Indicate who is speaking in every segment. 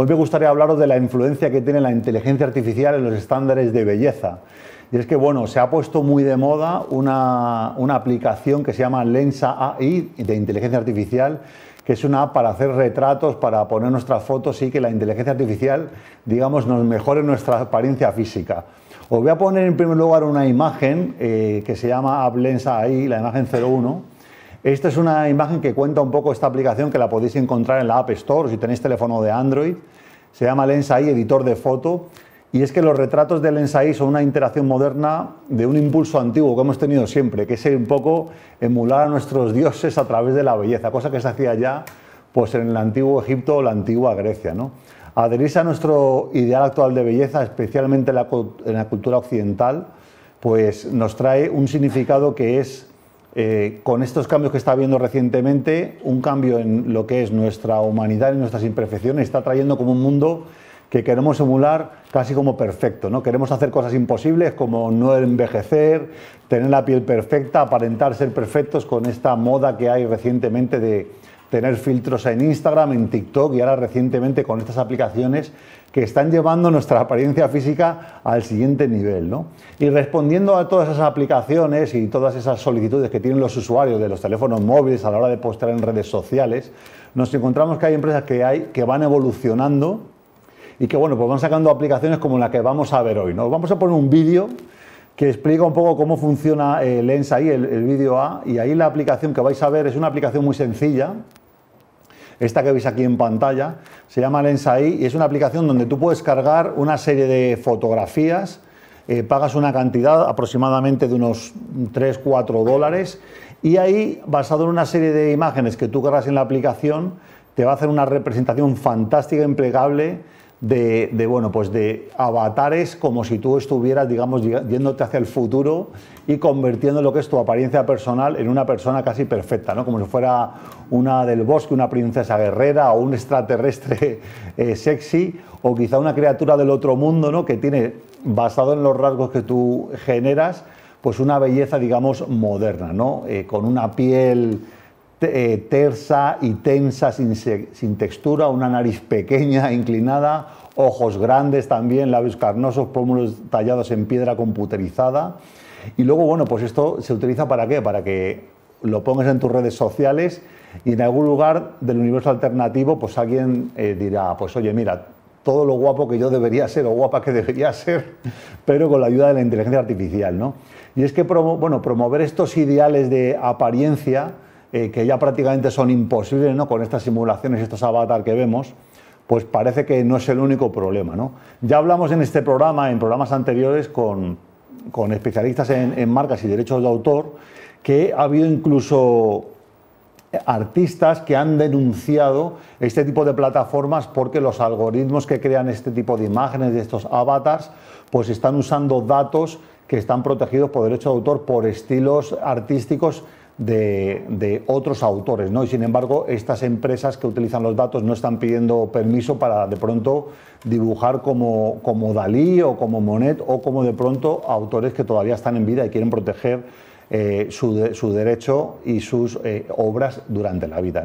Speaker 1: Hoy me gustaría hablaros de la influencia que tiene la inteligencia artificial en los estándares de belleza. Y es que, bueno, se ha puesto muy de moda una, aplicación que se llama Lensa AI de inteligencia artificial, que es una app para hacer retratos, para poner nuestras fotos y que la inteligencia artificial, digamos, nos mejore nuestra apariencia física. Os voy a poner en primer lugar una imagen eh, que se llama App Lensa AI, la imagen 01 esta es una imagen que cuenta un poco esta aplicación que la podéis encontrar en la App Store si tenéis teléfono de Android. Se llama LensAI editor de foto. Y es que los retratos de LensAI son una interacción moderna de un impulso antiguo que hemos tenido siempre, que es un poco emular a nuestros dioses a través de la belleza, cosa que se hacía ya pues, en el antiguo Egipto o la antigua Grecia. ¿no? Adherirse a nuestro ideal actual de belleza, especialmente en la, cultura occidental, pues nos trae un significado que es eh, con estos cambios que está habiendo recientemente, un cambio en lo que es nuestra humanidad y nuestras imperfecciones está trayendo como un mundo que queremos emular casi como perfecto, ¿no? Queremos hacer cosas imposibles como no envejecer, tener la piel perfecta, aparentar ser perfectos con esta moda que hay recientemente de tener filtros en Instagram, en TikTok y ahora recientemente con estas aplicaciones que están llevando nuestra apariencia física al siguiente nivel. ¿no? Y respondiendo a todas esas aplicaciones y todas esas solicitudes que tienen los usuarios de los teléfonos móviles a la hora de postar en redes sociales, nos encontramos que hay empresas que, hay, que van evolucionando y que bueno, pues van sacando aplicaciones como la que vamos a ver hoy. ¿no? Vamos a poner un vídeo que explica un poco cómo funciona eh, el Lens el, vídeo A, y ahí la aplicación que vais a ver es una aplicación muy sencilla, esta que veis aquí en pantalla, se llama AI y es una aplicación donde tú puedes cargar una serie de fotografías, eh, pagas una cantidad aproximadamente de unos 3-4 dólares y ahí, basado en una serie de imágenes que tú cargas en la aplicación, te va a hacer una representación fantástica, empleable de, bueno, pues de avatares como si tú estuvieras, digamos, yéndote hacia el futuro y convirtiendo lo que es tu apariencia personal en una persona casi perfecta, ¿no? Como si fuera una del bosque, una princesa guerrera o un extraterrestre eh, sexy o quizá una criatura del otro mundo, ¿no? Que tiene, basado en los rasgos que tú generas, pues una belleza, digamos, moderna, ¿no? Eh, con una piel eh, tersa y tensa, sin, textura, una nariz pequeña, inclinada, ojos grandes también, labios carnosos, pómulos tallados en piedra computerizada. Y luego, bueno, pues esto se utiliza para qué? Para que lo pongas en tus redes sociales y en algún lugar del universo alternativo, pues alguien eh, dirá, pues oye, mira, todo lo guapo que yo debería ser o guapa que debería ser, pero con la ayuda de la inteligencia artificial, ¿no? Y es que, bueno, promover estos ideales de apariencia, eh, que ya prácticamente son imposibles, ¿no? Con estas simulaciones estos avatar que vemos, pues parece que no es el único problema, Ya hablamos en este programa, en programas anteriores, con, especialistas en, marcas y derechos de autor, que ha habido incluso artistas que han denunciado este tipo de plataformas porque los algoritmos que crean este tipo de imágenes, de estos avatars, pues están usando datos que están protegidos por derecho de autor por estilos artísticos de, otros autores, ¿no? Y sin embargo, estas empresas que utilizan los datos no están pidiendo permiso para de pronto dibujar como, como Dalí o como Monet o como de pronto autores que todavía están en vida y quieren proteger eh, su, derecho y sus eh, obras durante la vida.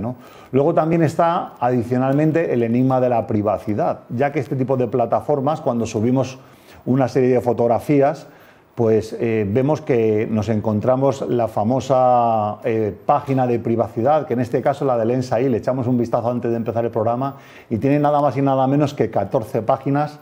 Speaker 1: Luego también está adicionalmente el enigma de la privacidad, ya que este tipo de plataformas, cuando subimos una serie de fotografías, pues eh, vemos que nos encontramos la famosa eh, página de privacidad, que en este caso la de del y le echamos un vistazo antes de empezar el programa, y tiene nada más y nada menos que 14 páginas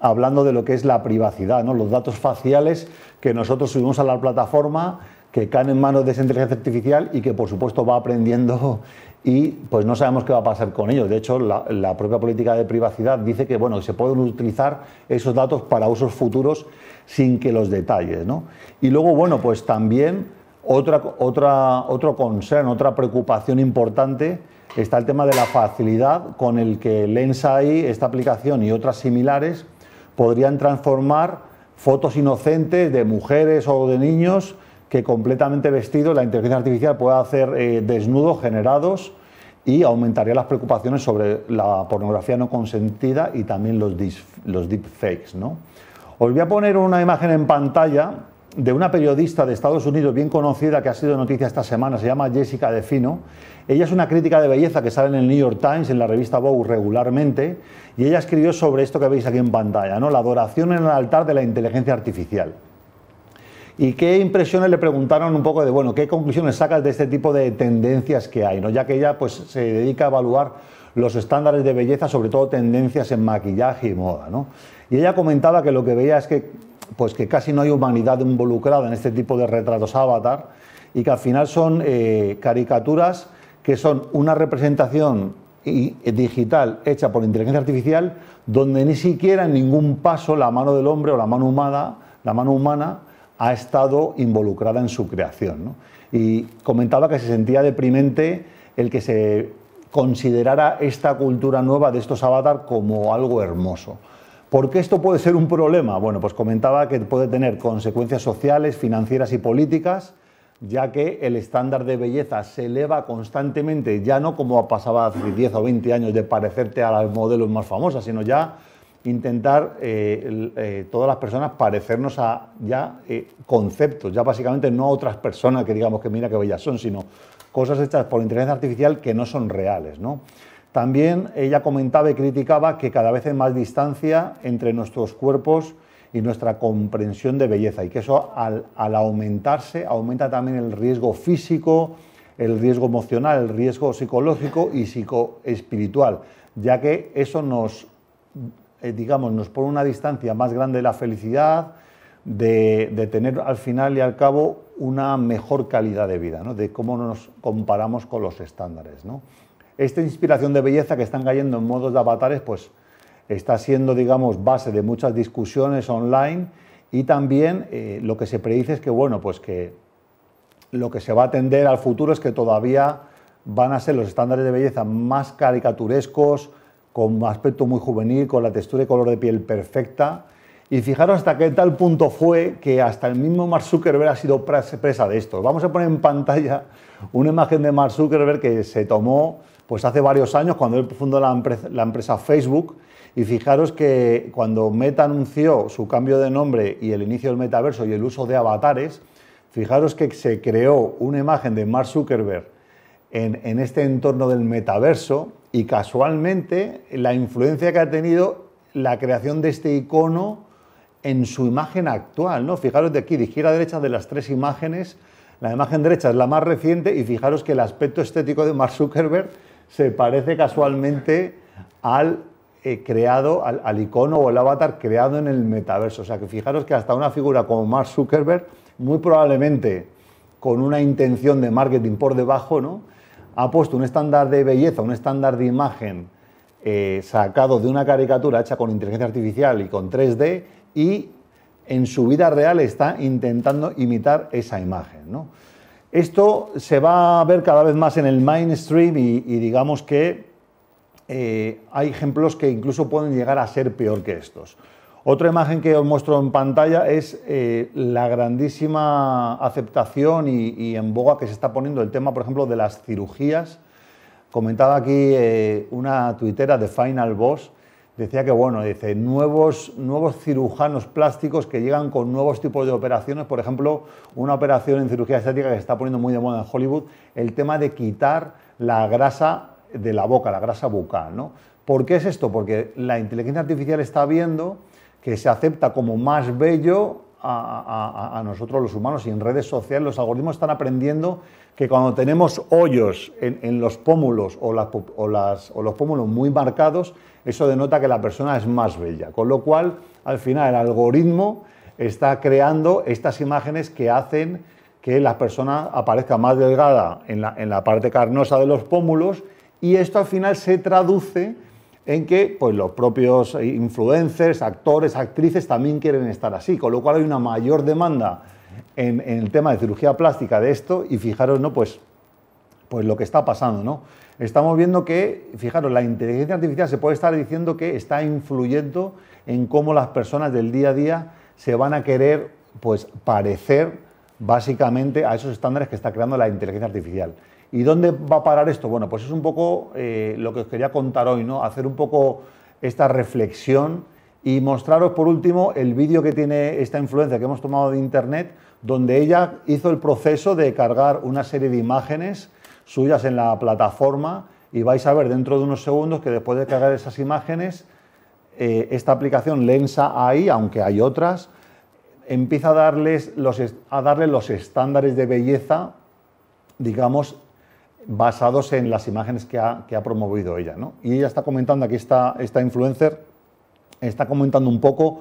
Speaker 1: hablando de lo que es la privacidad, los datos faciales que nosotros subimos a la plataforma, que caen en manos de esa inteligencia artificial y que por supuesto va aprendiendo y pues no sabemos qué va a pasar con ellos. De hecho, la, propia política de privacidad dice que bueno, se pueden utilizar esos datos para usos futuros sin que los detalles. ¿no? Y luego, bueno, pues también otra, otra, otro concern, otra preocupación importante está el tema de la facilidad con el que LensAI, esta aplicación y otras similares podrían transformar fotos inocentes de mujeres o de niños que completamente vestido la inteligencia artificial pueda hacer eh, desnudos generados y aumentaría las preocupaciones sobre la pornografía no consentida y también los, deepfakes. ¿no? Os voy a poner una imagen en pantalla de una periodista de Estados Unidos bien conocida que ha sido noticia esta semana, se llama Jessica Defino. Ella es una crítica de belleza que sale en el New York Times, en la revista Vogue regularmente, y ella escribió sobre esto que veis aquí en pantalla, ¿no? la adoración en el altar de la inteligencia artificial. ¿Y qué impresiones le preguntaron un poco de, bueno, qué conclusiones sacas de este tipo de tendencias que hay? ¿no? Ya que ella pues, se dedica a evaluar los estándares de belleza, sobre todo tendencias en maquillaje y moda. Y ella comentaba que lo que veía es que, pues, que casi no hay humanidad involucrada en este tipo de retratos avatar y que al final son eh, caricaturas que son una representación digital hecha por inteligencia artificial donde ni siquiera en ningún paso la mano del hombre o la mano humana, la mano humana ha estado involucrada en su creación. Y comentaba que se sentía deprimente el que se considerara esta cultura nueva de estos avatar como algo hermoso. ¿Por qué esto puede ser un problema? Bueno, pues comentaba que puede tener consecuencias sociales, financieras y políticas, ya que el estándar de belleza se eleva constantemente, ya no como pasaba hace 10 o 20 años de parecerte a las modelos más famosas, sino ya intentar eh, eh, todas las personas parecernos a ya eh, conceptos, ya básicamente no a otras personas que digamos que mira qué bellas son, sino cosas hechas por inteligencia artificial que no son reales. También ella comentaba y criticaba que cada vez hay más distancia entre nuestros cuerpos y nuestra comprensión de belleza y que eso al, al aumentarse aumenta también el riesgo físico, el riesgo emocional, el riesgo psicológico y psicoespiritual, ya que eso nos eh, digamos, nos pone una distancia más grande la felicidad, de, tener al final y al cabo una mejor calidad de vida, ¿no? de cómo nos comparamos con los estándares. ¿no? Esta inspiración de belleza que están cayendo en modos de avatares, pues está siendo, digamos, base de muchas discusiones online y también eh, lo que se predice es que, bueno, pues que lo que se va a atender al futuro es que todavía van a ser los estándares de belleza más caricaturescos, con aspecto muy juvenil, con la textura y color de piel perfecta. Y fijaros hasta qué tal punto fue que hasta el mismo Mark Zuckerberg ha sido presa de esto. Vamos a poner en pantalla una imagen de Mark Zuckerberg que se tomó pues hace varios años cuando él fundó la empresa, la empresa Facebook. Y fijaros que cuando Meta anunció su cambio de nombre y el inicio del metaverso y el uso de avatares, fijaros que se creó una imagen de Mark Zuckerberg en, este entorno del metaverso y casualmente la influencia que ha tenido la creación de este icono en su imagen actual. ¿no? Fijaros de aquí, de izquierda a derecha, de las tres imágenes, la imagen derecha es la más reciente y fijaros que el aspecto estético de Mark Zuckerberg se parece casualmente al eh, creado, al, icono o el avatar creado en el metaverso. O sea que fijaros que hasta una figura como Mark Zuckerberg, muy probablemente con una intención de marketing por debajo, ¿no? ha puesto un estándar de belleza, un estándar de imagen eh, sacado de una caricatura hecha con inteligencia artificial y con 3D y en su vida real está intentando imitar esa imagen. Esto se va a ver cada vez más en el mainstream y, digamos que eh, hay ejemplos que incluso pueden llegar a ser peor que estos. Otra imagen que os muestro en pantalla es eh, la grandísima aceptación y, y, en boga que se está poniendo el tema, por ejemplo, de las cirugías. Comentaba aquí eh, una tuitera de Final Boss, decía que, bueno, dice, nuevos, nuevos cirujanos plásticos que llegan con nuevos tipos de operaciones, por ejemplo, una operación en cirugía estética que se está poniendo muy de moda en Hollywood, el tema de quitar la grasa de la boca, la grasa bucal, ¿Por qué es esto? Porque la inteligencia artificial está viendo que se acepta como más bello a, nosotros los humanos y en redes sociales los algoritmos están aprendiendo que cuando tenemos hoyos en, los pómulos o, o los pómulos muy marcados, eso denota que la persona es más bella. Con lo cual, al final, el algoritmo está creando estas imágenes que hacen que la persona aparezca más delgada en la, en la parte carnosa de los pómulos y esto al final se traduce en que pues, los propios influencers, actores, actrices también quieren estar así, con lo cual hay una mayor demanda en, el tema de cirugía plástica de esto y fijaros, ¿no? Pues, pues lo que está pasando, ¿no? Estamos viendo que, fijaros, la inteligencia artificial se puede estar diciendo que está influyendo en cómo las personas del día a día se van a querer pues parecer básicamente a esos estándares que está creando la inteligencia artificial. ¿Y dónde va a parar esto? Bueno, pues es un poco eh, lo que os quería contar hoy, ¿no? Hacer un poco esta reflexión y mostraros por último el vídeo que tiene esta influencia que hemos tomado de internet, donde ella hizo el proceso de cargar una serie de imágenes suyas en la plataforma y vais a ver dentro de unos segundos que después de cargar esas imágenes, eh, esta aplicación Lensa ahí aunque hay otras, empieza a darles los, a darle los estándares de belleza, digamos, basados en las imágenes que ha, promovido ella. Y ella está comentando, aquí está esta influencer, está comentando un poco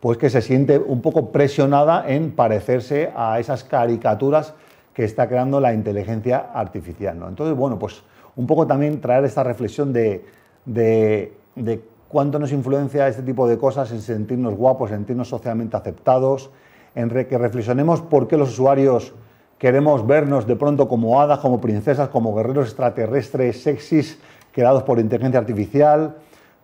Speaker 1: pues que se siente un poco presionada en parecerse a esas caricaturas que está creando la inteligencia artificial. ¿no? Entonces, bueno, pues un poco también traer esta reflexión de, de, de cuánto nos influencia este tipo de cosas en sentirnos guapos, sentirnos socialmente aceptados, en que reflexionemos por qué los usuarios Queremos vernos de pronto como hadas, como princesas, como guerreros extraterrestres sexys creados por inteligencia artificial.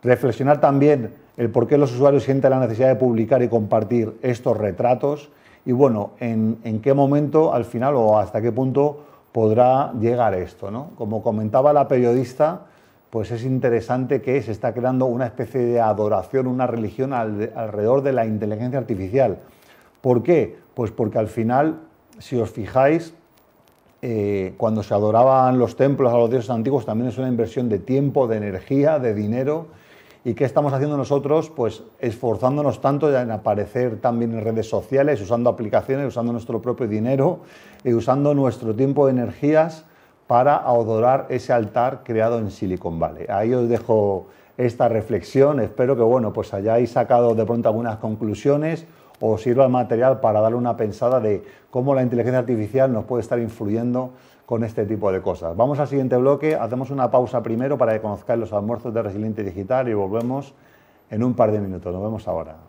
Speaker 1: Reflexionar también el por qué los usuarios sienten la necesidad de publicar y compartir estos retratos. Y bueno, en, qué momento al final o hasta qué punto podrá llegar esto. ¿no? Como comentaba la periodista, pues es interesante que se está creando una especie de adoración, una religión alrededor de la inteligencia artificial. ¿Por qué? Pues porque al final si os fijáis, eh, cuando se adoraban los templos a los dioses antiguos, también es una inversión de tiempo, de energía, de dinero. ¿Y qué estamos haciendo nosotros? Pues esforzándonos tanto en aparecer también en redes sociales, usando aplicaciones, usando nuestro propio dinero y usando nuestro tiempo de energías para adorar ese altar creado en Silicon Valley. Ahí os dejo esta reflexión. Espero que bueno, pues hayáis sacado de pronto algunas conclusiones o sirva el material para darle una pensada de cómo la inteligencia artificial nos puede estar influyendo con este tipo de cosas. Vamos al siguiente bloque, hacemos una pausa primero para que conozcáis los almuerzos de Resiliente Digital y volvemos en un par de minutos. Nos vemos ahora.